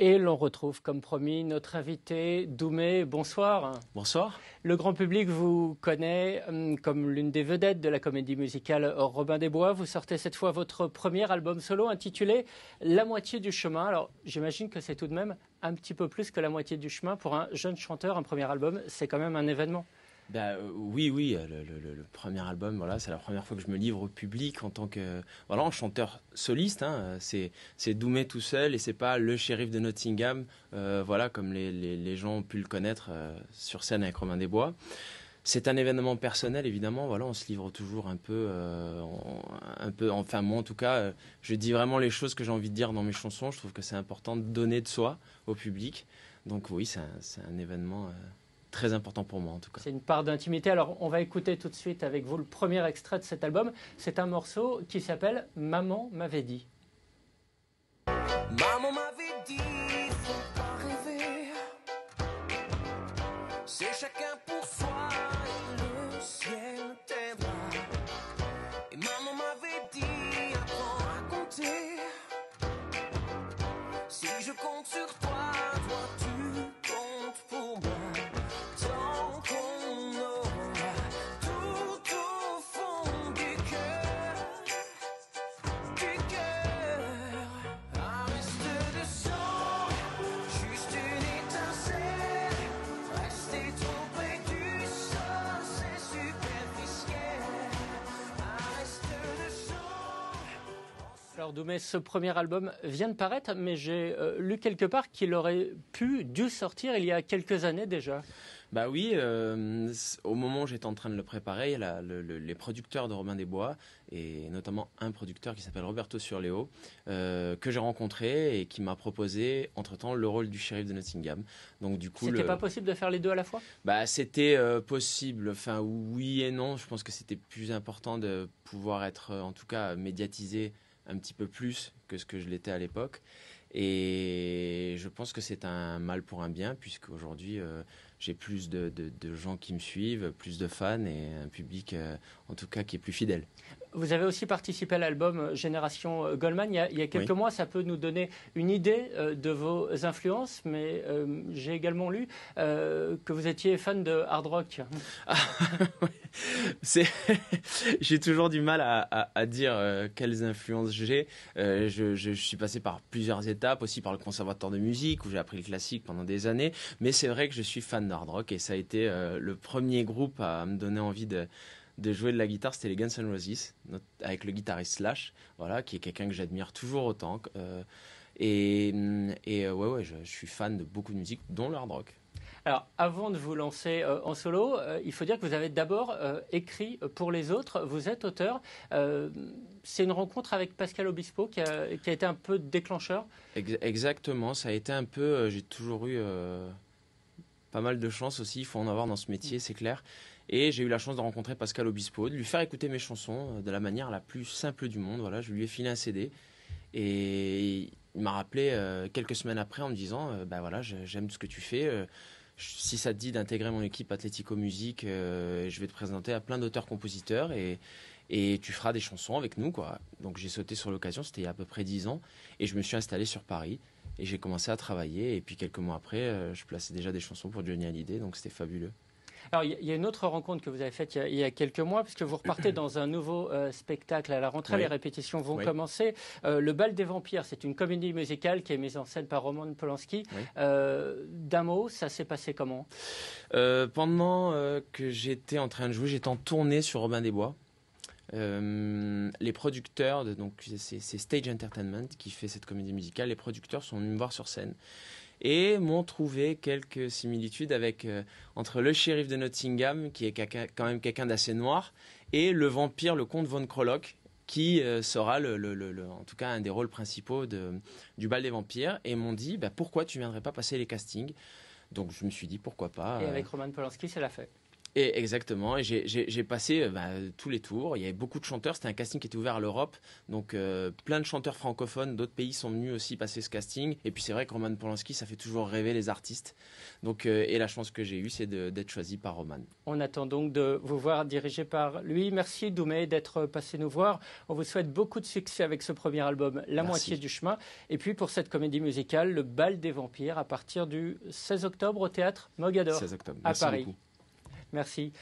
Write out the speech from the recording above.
Et l'on retrouve, comme promis, notre invité Doumé. Bonsoir. Bonsoir. Le grand public vous connaît hum, comme l'une des vedettes de la comédie musicale Robin des Bois. Vous sortez cette fois votre premier album solo intitulé La moitié du chemin. Alors, j'imagine que c'est tout de même un petit peu plus que la moitié du chemin pour un jeune chanteur. Un premier album, c'est quand même un événement. Bah, euh, oui, oui, euh, le, premier album, voilà, c'est la première fois que je me livre au public en tant que voilà, chanteur soliste. Hein, euh, c'est, c'est Doumé tout seul et c'est pas le shérif de Nottingham, voilà, comme les, les, gens ont pu le connaître sur scène avec Romain Desbois. C'est un événement personnel, évidemment. Voilà, on se livre toujours un peu, un peu. Enfin, moi, en tout cas, je dis vraiment les choses que j'ai envie de dire dans mes chansons. Je trouve que c'est important de donner de soi au public. Donc oui, c'est un événement très important pour moi en tout cas. C'est une part d'intimité. Alors on va écouter tout de suite avec vous le premier extrait de cet album. C'est un morceau qui s'appelle Maman m'avait dit. Maman m'avait dit, C'est chacun pour Alors ce premier album vient de paraître, mais j'ai euh, lu quelque part qu'il aurait pu, dû sortir il y a quelques années déjà. Bah oui, euh, au moment où j'étais en train de le préparer, la, le, les producteurs de Robin des Bois, et notamment un producteur qui s'appelle Roberto Surleo, euh, que j'ai rencontré et qui m'a proposé entre-temps le rôle du shérif de Nottingham. Donc du coup, c'était pas possible de faire les deux à la fois Bah c'était possible, enfin oui et non. Je pense que c'était plus important de pouvoir être en tout cas médiatisé un petit peu plus que ce que je l'étais à l'époque. Et je pense que c'est un mal pour un bien, puisqu'aujourd'hui, aujourd'hui euh, j'ai plus de, gens qui me suivent, plus de fans et un public, euh, en tout cas, qui est plus fidèle. Vous avez aussi participé à l'album euh, Génération Goldman il y a, quelques mois. Ça peut nous donner une idée de vos influences, mais j'ai également lu que vous étiez fan de hard rock. c'est j'ai toujours du mal à, dire euh, quelles influences j'ai. Euh, je, je, suis passé par plusieurs étapes, aussi par le conservatoire de musique où j'ai appris le classique pendant des années. Mais c'est vrai que je suis fan d'hard rock et ça a été euh, le premier groupe à, me donner envie de jouer de la guitare, c'était les Guns N' Roses, avec le guitariste Slash, voilà, qui est quelqu'un que j'admire toujours autant. et, ouais, ouais, je, suis fan de beaucoup de musique, dont le hard rock. Alors, avant de vous lancer euh, en solo, euh, il faut dire que vous avez d'abord euh, écrit pour les autres. Vous êtes auteur. c'est une rencontre avec Pascal Obispo qui a, été un peu déclencheur. Exactement. Ça a été un peu. J'ai toujours eu pas mal de chance aussi. Il faut en avoir dans ce métier, c'est clair. Et j'ai eu la chance de rencontrer Pascal Obispo, de lui faire écouter mes chansons de la manière la plus simple du monde. Voilà, je lui ai filé un CD et il m'a rappelé quelques semaines après en me disant, ben voilà, j'aime ce que tu fais si ça te dit d'intégrer mon équipe Atletico Musique, euh, je vais te présenter à plein d'auteurs-compositeurs et, tu feras des chansons avec nous. Quoi. Donc j'ai sauté sur l'occasion, c'était il y a à peu près 10 ans, et je me suis installé sur Paris et j'ai commencé à travailler. Et puis quelques mois après, euh, je plaçais déjà des chansons pour Johnny Hallyday, donc c'était fabuleux. Alors, il y, a une autre rencontre que vous avez faite il y, a quelques mois, puisque vous repartez dans un nouveau euh, spectacle à la rentrée. Les répétitions vont commencer. Euh, le bal des vampires, c'est une comédie musicale qui est mise en scène par Roman Polanski. Euh, d'un mot, ça s'est passé comment Pendant que j'étais en train de jouer, j'étais en tournée sur Robin des Bois. les producteurs, de, donc c'est Stage Entertainment qui fait cette comédie musicale, les producteurs sont venus me voir sur scène et m'ont trouvé quelques similitudes avec, euh, entre le shérif de Nottingham, qui est quand même quelqu'un d'assez noir, et le vampire, le comte von Krolok, qui euh, sera le, en tout cas un des rôles principaux du bal des vampires, et m'ont dit bah, pourquoi tu ne viendrais pas passer les castings. Donc je me suis dit pourquoi pas. Et euh, avec Roman Polanski, c'est la fait. Et exactement. Et j'ai passé euh, bah, tous les tours. Il y avait beaucoup de chanteurs. C'était un casting qui était ouvert à l'Europe. Donc, euh, plein de chanteurs francophones d'autres pays sont venus aussi passer ce casting. Et puis, c'est vrai que Roman Polanski, ça fait toujours rêver les artistes. Donc, euh, et la chance que j'ai eue, c'est d'être choisi par Roman. On attend donc de vous voir dirigé par lui. Merci, Doumé, d'être passé nous voir. On vous souhaite beaucoup de succès avec ce premier album, La moitié du chemin. Et puis, pour cette comédie musicale, Le bal des vampires, à partir du 16 octobre au théâtre Mogador. à Paris. Merci.